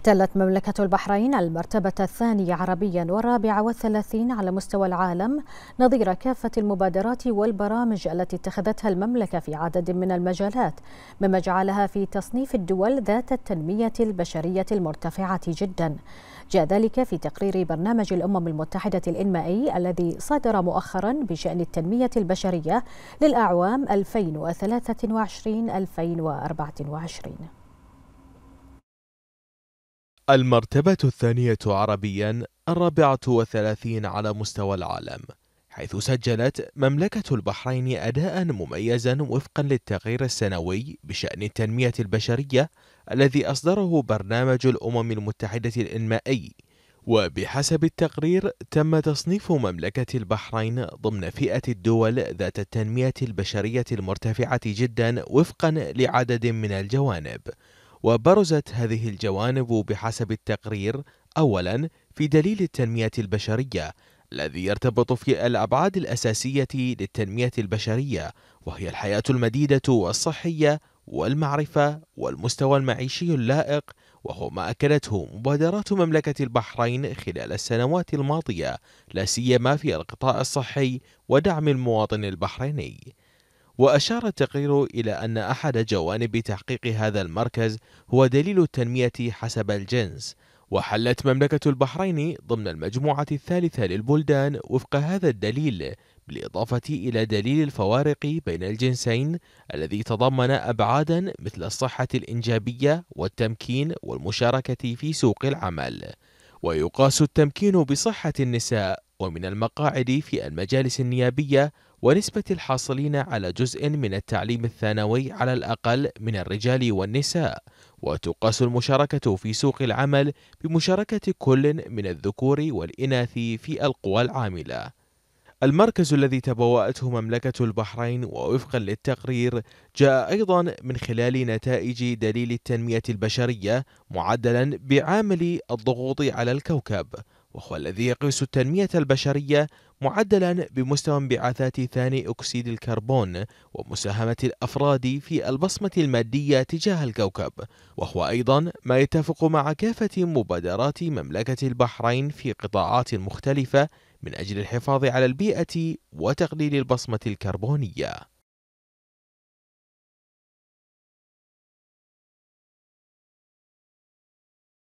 احتلت مملكة البحرين المرتبة الثانية عربيا والرابعة والثلاثين على مستوى العالم نظير كافة المبادرات والبرامج التي اتخذتها المملكة في عدد من المجالات مما جعلها في تصنيف الدول ذات التنمية البشرية المرتفعة جدا جاء ذلك في تقرير برنامج الأمم المتحدة الإنمائي الذي صدر مؤخرا بشأن التنمية البشرية للأعوام 2023-2024 المرتبة الثانية عربيا الرابعة وثلاثين على مستوى العالم حيث سجلت مملكة البحرين أداء مميزا وفقا للتقرير السنوي بشأن التنمية البشرية الذي أصدره برنامج الأمم المتحدة الإنمائي وبحسب التقرير تم تصنيف مملكة البحرين ضمن فئة الدول ذات التنمية البشرية المرتفعة جدا وفقا لعدد من الجوانب وبرزت هذه الجوانب بحسب التقرير أولا في دليل التنمية البشرية الذي يرتبط في الأبعاد الأساسية للتنمية البشرية وهي الحياة المديدة والصحية والمعرفة والمستوى المعيشي اللائق وهو ما أكلته مبادرات مملكة البحرين خلال السنوات الماضية لا سيما في القطاع الصحي ودعم المواطن البحريني وأشار التقرير إلى أن أحد جوانب تحقيق هذا المركز هو دليل التنمية حسب الجنس وحلت مملكة البحرين ضمن المجموعة الثالثة للبلدان وفق هذا الدليل بالإضافة إلى دليل الفوارق بين الجنسين الذي تضمن أبعادا مثل الصحة الإنجابية والتمكين والمشاركة في سوق العمل ويقاس التمكين بصحة النساء ومن المقاعد في المجالس النيابية ونسبة الحاصلين على جزء من التعليم الثانوي على الأقل من الرجال والنساء وتقاس المشاركة في سوق العمل بمشاركة كل من الذكور والإناث في القوى العاملة المركز الذي تبوأته مملكة البحرين ووفقا للتقرير جاء أيضا من خلال نتائج دليل التنمية البشرية معدلا بعامل الضغوط على الكوكب وهو الذي يقيس التنمية البشرية معدلا بمستوى انبعاثات ثاني أكسيد الكربون ومساهمة الأفراد في البصمة المادية تجاه الكوكب وهو أيضا ما يتفق مع كافة مبادرات مملكة البحرين في قطاعات مختلفة من أجل الحفاظ على البيئة وتقليل البصمة الكربونية